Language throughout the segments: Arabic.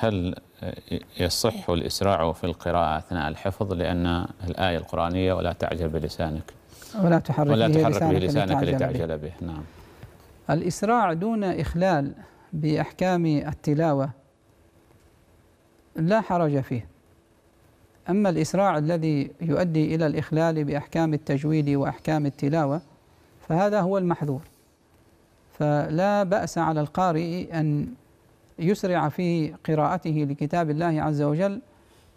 هل يصح الإسراع في القراءة أثناء الحفظ لأن الآية القرآنية ولا تعجل بلسانك ولا تحرك, ولا تحرك بلسانك, بلسانك لتعجل به. به نعم الإسراع دون إخلال بأحكام التلاوة لا حرج فيه أما الإسراع الذي يؤدي إلى الإخلال بأحكام التجويد وأحكام التلاوة فهذا هو المحذور فلا بأس على القارئ أن يسرع في قراءته لكتاب الله عز وجل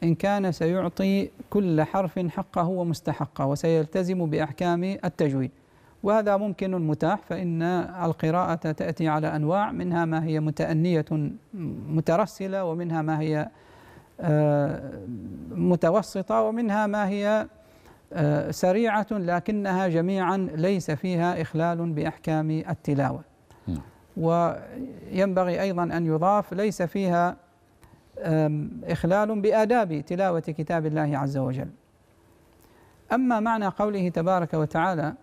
إن كان سيعطي كل حرف حقه ومستحقه وسيلتزم بأحكام التجويد وهذا ممكن متاح فإن القراءة تأتي على أنواع منها ما هي متأنية مترسلة ومنها ما هي آه، متوسطة ومنها ما هي آه، سريعة لكنها جميعا ليس فيها إخلال بأحكام التلاوة نعم. وينبغي أيضا أن يضاف ليس فيها إخلال بآداب تلاوة كتاب الله عز وجل أما معنى قوله تبارك وتعالى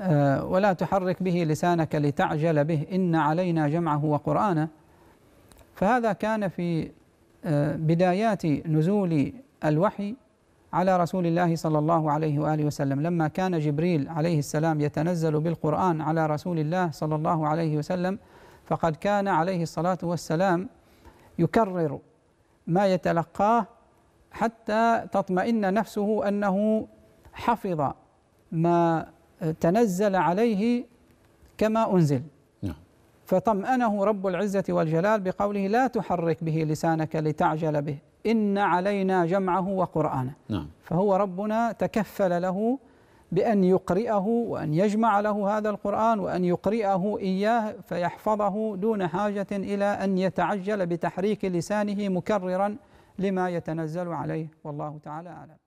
آه، ولا تحرك به لسانك لتعجل به إن علينا جمعه وقرآنه فهذا كان في آه، بدايات نزول الوحي على رسول الله صلى الله عليه واله وسلم لما كان جبريل عليه السلام يتنزل بالقران على رسول الله صلى الله عليه وسلم فقد كان عليه الصلاه والسلام يكرر ما يتلقاه حتى تطمئن نفسه انه حفظ ما تنزل عليه كما انزل نعم. فطمأنه رب العزة والجلال بقوله لا تحرك به لسانك لتعجل به إن علينا جمعه وقرآنه نعم. فهو ربنا تكفل له بأن يقرئه وأن يجمع له هذا القرآن وأن يقرئه إياه فيحفظه دون حاجة إلى أن يتعجل بتحريك لسانه مكررا لما يتنزل عليه والله تعالى أعلم